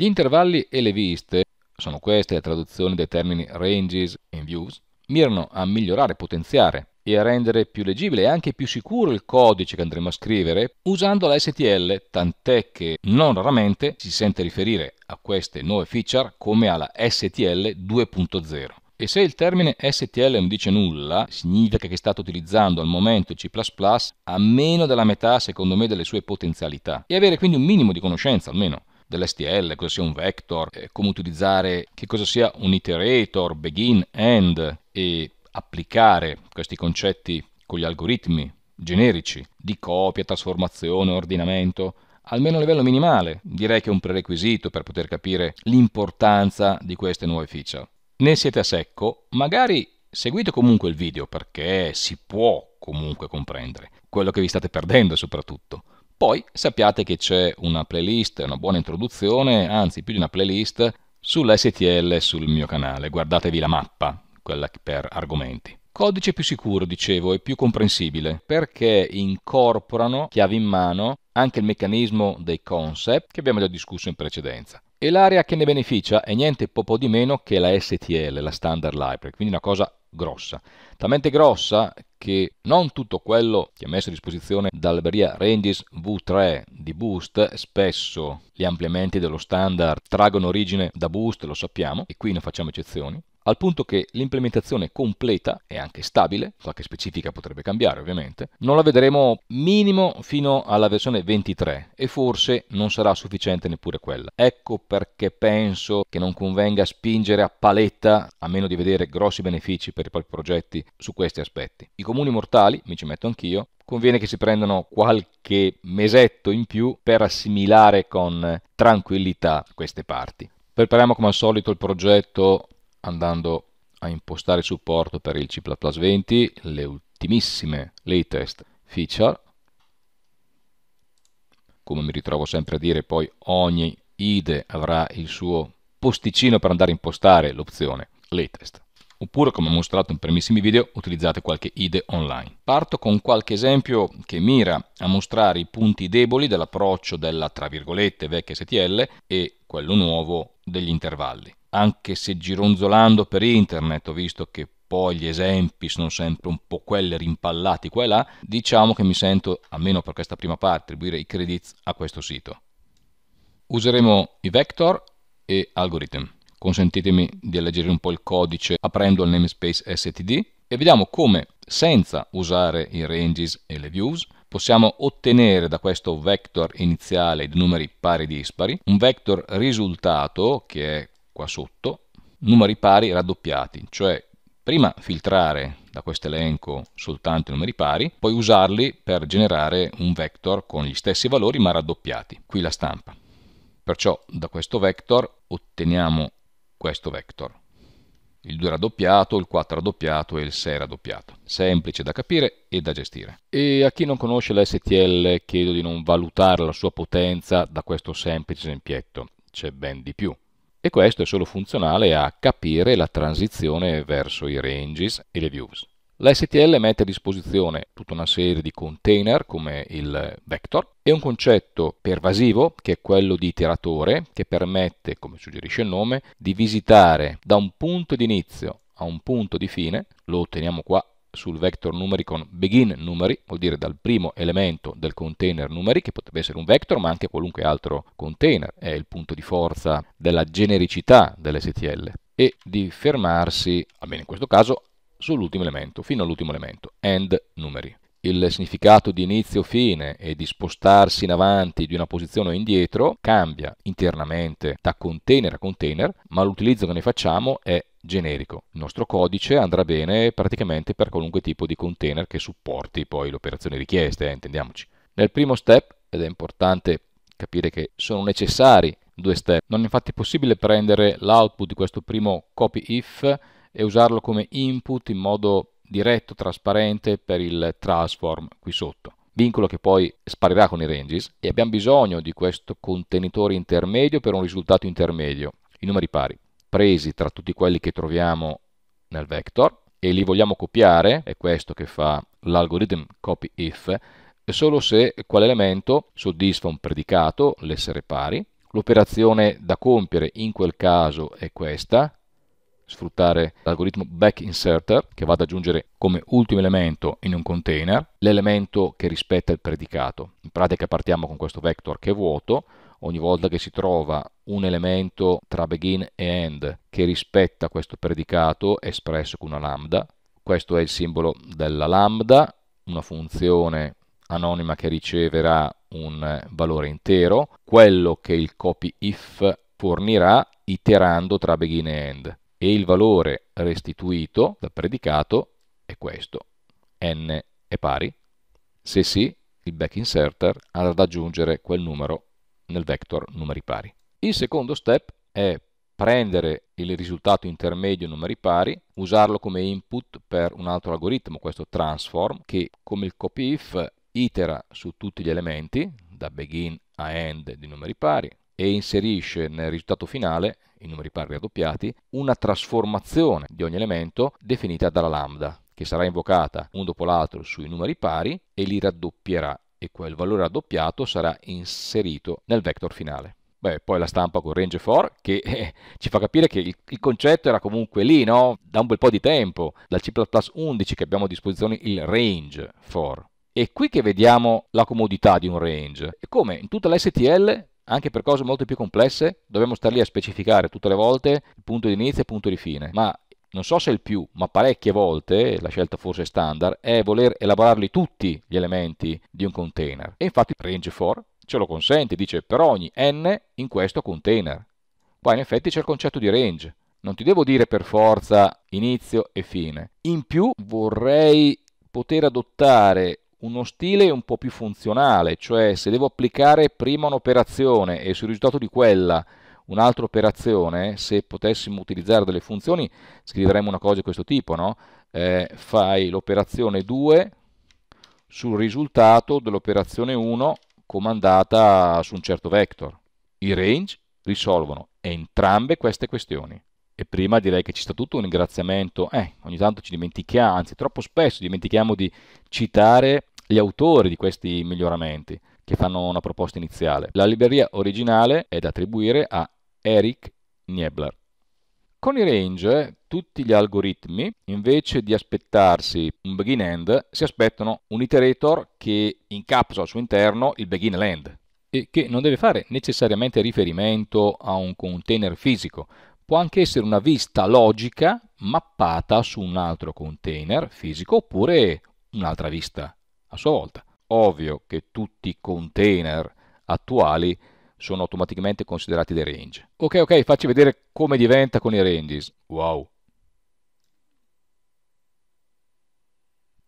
Gli intervalli e le viste, sono queste le traduzioni dei termini ranges e views, mirano a migliorare, potenziare e a rendere più leggibile e anche più sicuro il codice che andremo a scrivere usando la STL, tant'è che non raramente si sente riferire a queste nuove feature come alla STL 2.0. E se il termine STL non dice nulla, significa che state utilizzando al momento C++ a meno della metà, secondo me, delle sue potenzialità. E avere quindi un minimo di conoscenza, almeno dell'STL, cosa sia un vector, eh, come utilizzare, che cosa sia un iterator, begin, end e applicare questi concetti con gli algoritmi generici di copia, trasformazione, ordinamento, almeno a livello minimale, direi che è un prerequisito per poter capire l'importanza di queste nuove feature. Ne siete a secco, magari seguite comunque il video perché si può comunque comprendere quello che vi state perdendo soprattutto. Poi sappiate che c'è una playlist, una buona introduzione, anzi più di una playlist, sull'STL sul mio canale. Guardatevi la mappa, quella per argomenti. Codice più sicuro, dicevo, e più comprensibile, perché incorporano, chiave in mano, anche il meccanismo dei concept che abbiamo già discusso in precedenza. E l'area che ne beneficia è niente po' di meno che la STL, la Standard Library, quindi una cosa grossa, talmente grossa che non tutto quello che è messo a disposizione dall'alberia Ranges V3 di Boost, spesso gli ampliamenti dello standard traggono origine da Boost, lo sappiamo, e qui non facciamo eccezioni, al punto che l'implementazione completa è anche stabile, qualche specifica potrebbe cambiare ovviamente, non la vedremo minimo fino alla versione 23 e forse non sarà sufficiente neppure quella. Ecco perché penso che non convenga spingere a paletta, a meno di vedere grossi benefici per i propri progetti su questi aspetti. I comuni mortali, mi ci metto anch'io, conviene che si prendano qualche mesetto in più per assimilare con tranquillità queste parti. Prepariamo come al solito il progetto andando a impostare il supporto per il C++20, le ultimissime latest feature, come mi ritrovo sempre a dire, poi ogni IDE avrà il suo posticino per andare a impostare l'opzione latest. Oppure, come ho mostrato in primissimi video, utilizzate qualche IDE online. Parto con qualche esempio che mira a mostrare i punti deboli dell'approccio della, tra virgolette, vecchia STL e quello nuovo, degli intervalli. Anche se gironzolando per internet ho visto che poi gli esempi sono sempre un po' quelli rimpallati qua e là, diciamo che mi sento, almeno per questa prima parte, attribuire i credits a questo sito. Useremo i vector e algorithm. Consentitemi di alleggerire un po' il codice aprendo il namespace std e vediamo come, senza usare i ranges e le views, possiamo ottenere da questo vector iniziale di numeri pari dispari un vector risultato che è qua sotto, numeri pari raddoppiati, cioè prima filtrare da questo elenco soltanto i numeri pari, poi usarli per generare un vector con gli stessi valori ma raddoppiati. Qui la stampa. Perciò da questo vector otteniamo questo vector il 2 raddoppiato, il 4 raddoppiato e il 6 raddoppiato. Semplice da capire e da gestire. E a chi non conosce la STL chiedo di non valutare la sua potenza da questo semplice esempietto, c'è ben di più. E questo è solo funzionale a capire la transizione verso i ranges e le views. L'STL mette a disposizione tutta una serie di container come il vector e un concetto pervasivo che è quello di iteratore che permette, come suggerisce il nome, di visitare da un punto di inizio a un punto di fine, lo otteniamo qua sul vector numeri con begin numeri, vuol dire dal primo elemento del container numeri, che potrebbe essere un vector ma anche qualunque altro container, è il punto di forza della genericità dell'STL, e di fermarsi, almeno in questo caso, sull'ultimo elemento, fino all'ultimo elemento, end numeri. Il significato di inizio-fine e di spostarsi in avanti di una posizione o indietro cambia internamente da container a container, ma l'utilizzo che ne facciamo è generico. Il nostro codice andrà bene praticamente per qualunque tipo di container che supporti poi l'operazione richiesta, eh, intendiamoci. Nel primo step, ed è importante capire che sono necessari due step, non è infatti possibile prendere l'output di questo primo copy if e usarlo come input in modo diretto, trasparente per il transform qui sotto. Vincolo che poi sparirà con i ranges e abbiamo bisogno di questo contenitore intermedio per un risultato intermedio, i numeri pari, presi tra tutti quelli che troviamo nel vector e li vogliamo copiare, è questo che fa l'algoritmo copy if, solo se quell'elemento soddisfa un predicato, l'essere pari, L'operazione da compiere in quel caso è questa, sfruttare l'algoritmo back inserter che vado ad aggiungere come ultimo elemento in un container l'elemento che rispetta il predicato. In pratica partiamo con questo vector che è vuoto, ogni volta che si trova un elemento tra begin e end che rispetta questo predicato espresso con una lambda, questo è il simbolo della lambda, una funzione anonima che riceverà un valore intero, quello che il copy if fornirà iterando tra begin e end e il valore restituito dal predicato è questo. n è pari? Se sì, il back inserter ha ad aggiungere quel numero nel vector numeri pari. Il secondo step è prendere il risultato intermedio numeri pari, usarlo come input per un altro algoritmo, questo transform, che come il copy if itera su tutti gli elementi, da begin a end di numeri pari, e inserisce nel risultato finale, i numeri pari raddoppiati, una trasformazione di ogni elemento definita dalla lambda, che sarà invocata uno dopo l'altro sui numeri pari e li raddoppierà e quel valore raddoppiato sarà inserito nel vector finale. Beh, poi la stampa con range for che eh, ci fa capire che il, il, concetto era comunque lì, no? Da un bel po' di tempo, dal C++ 11 che abbiamo a disposizione il range for. E' qui che vediamo la comodità di un range. È come in tutta la STL anche per cose molto più complesse dobbiamo star lì a specificare tutte le volte il punto di inizio e il punto di fine, ma non so se il più, ma parecchie volte, la scelta forse standard, è voler elaborarli tutti gli elementi di un container. E infatti range for ce lo consente, dice per ogni n in questo container. Poi in effetti c'è il concetto di range. Non ti devo dire per forza inizio e fine. In più vorrei poter adottare uno stile un po' più funzionale, cioè se devo applicare prima un'operazione e sul risultato di quella un'altra operazione, se potessimo utilizzare delle funzioni, scriveremmo una cosa di questo tipo, no? eh, fai l'operazione 2 sul risultato dell'operazione 1 comandata su un certo vector. I range risolvono entrambe queste questioni. E prima direi che ci sta tutto un ringraziamento, eh, ogni tanto ci dimentichiamo, anzi troppo spesso dimentichiamo di citare gli autori di questi miglioramenti che fanno una proposta iniziale. La libreria originale è da attribuire a Eric Niebler. Con i range eh, tutti gli algoritmi, invece di aspettarsi un begin end, si aspettano un iterator che incapsula al suo interno il begin and end e che non deve fare necessariamente riferimento a un container fisico, può anche essere una vista logica mappata su un altro container fisico oppure un'altra vista a sua volta. Ovvio che tutti i container attuali sono automaticamente considerati dei range. Ok, ok, facci vedere come diventa con i ranges. Wow.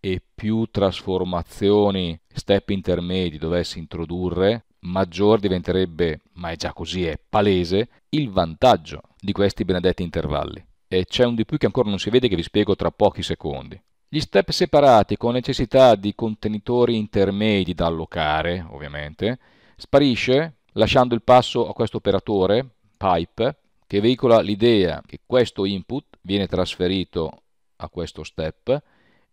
E più trasformazioni, step intermedi dovessi introdurre, maggior diventerebbe, ma è già così, è palese, il vantaggio di questi benedetti intervalli. E c'è un di più che ancora non si vede che vi spiego tra pochi secondi. Gli step separati con necessità di contenitori intermedi da allocare, ovviamente, sparisce lasciando il passo a questo operatore, pipe, che veicola l'idea che questo input viene trasferito a questo step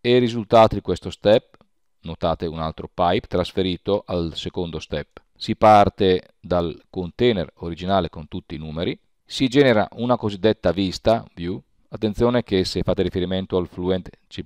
e il risultato di questo step, notate un altro pipe, trasferito al secondo step si parte dal container originale con tutti i numeri, si genera una cosiddetta vista, view, attenzione che se fate riferimento al Fluent C++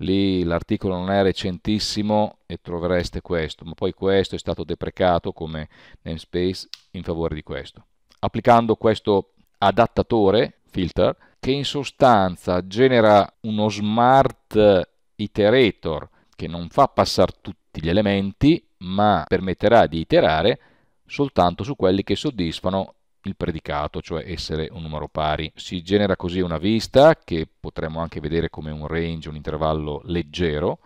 lì l'articolo non è recentissimo e trovereste questo, ma poi questo è stato deprecato come namespace in favore di questo. Applicando questo adattatore, filter, che in sostanza genera uno smart iterator che non fa passare tutti gli elementi, ma permetterà di iterare soltanto su quelli che soddisfano il predicato, cioè essere un numero pari. Si genera così una vista che potremmo anche vedere come un range, un intervallo leggero,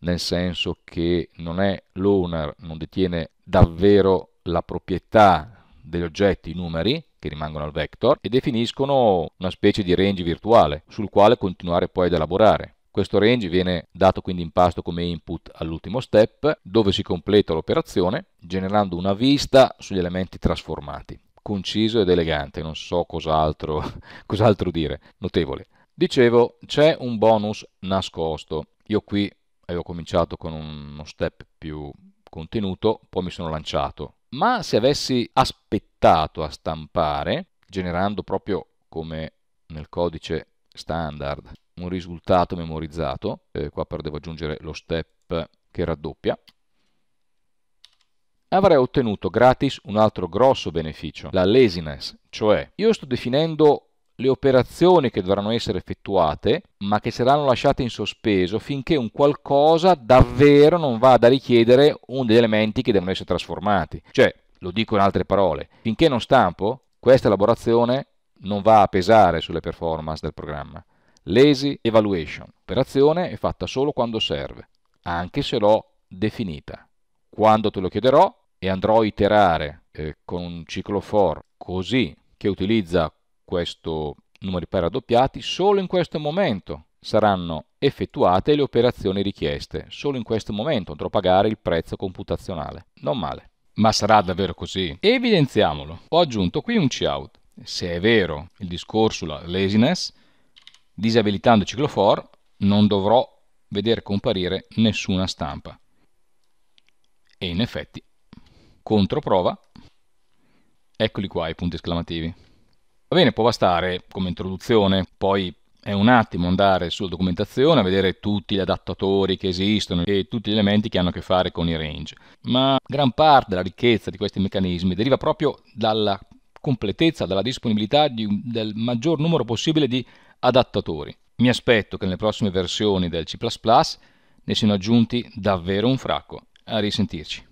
nel senso che non è l'owner, non detiene davvero la proprietà degli oggetti, i numeri, che rimangono al vector, e definiscono una specie di range virtuale sul quale continuare poi ad elaborare. Questo range viene dato quindi in pasto come input all'ultimo step, dove si completa l'operazione generando una vista sugli elementi trasformati. Conciso ed elegante, non so cos'altro, cos'altro dire, notevole. Dicevo, c'è un bonus nascosto. Io qui avevo cominciato con uno step più contenuto, poi mi sono lanciato. Ma se avessi aspettato a stampare, generando proprio come nel codice standard un risultato memorizzato, eh, qua però devo aggiungere lo step che raddoppia, avrei ottenuto gratis un altro grosso beneficio, la laziness, cioè io sto definendo le operazioni che dovranno essere effettuate, ma che saranno lasciate in sospeso finché un qualcosa davvero non vada a richiedere uno degli elementi che devono essere trasformati. Cioè, lo dico in altre parole, finché non stampo, questa elaborazione non va a pesare sulle performance del programma. Lazy Evaluation. L'operazione è fatta solo quando serve, anche se l'ho definita. Quando te lo chiederò e andrò a iterare eh, con un ciclo for così che utilizza questo numeri pari raddoppiati, solo in questo momento saranno effettuate le operazioni richieste. Solo in questo momento andrò a pagare il prezzo computazionale. Non male. Ma sarà davvero così? Evidenziamolo. Ho aggiunto qui un cout. Se è vero il discorso sulla laziness, Disabilitando ciclofor non dovrò vedere comparire nessuna stampa. E in effetti, controprova, eccoli qua i punti esclamativi. Va bene, può bastare come introduzione, poi è un attimo andare sulla documentazione a vedere tutti gli adattatori che esistono e tutti gli elementi che hanno a che fare con i range, ma gran parte della ricchezza di questi meccanismi deriva proprio dalla completezza, dalla disponibilità di, del maggior numero possibile di adattatori. Mi aspetto che nelle prossime versioni del C++ ne siano aggiunti davvero un fracco. A risentirci.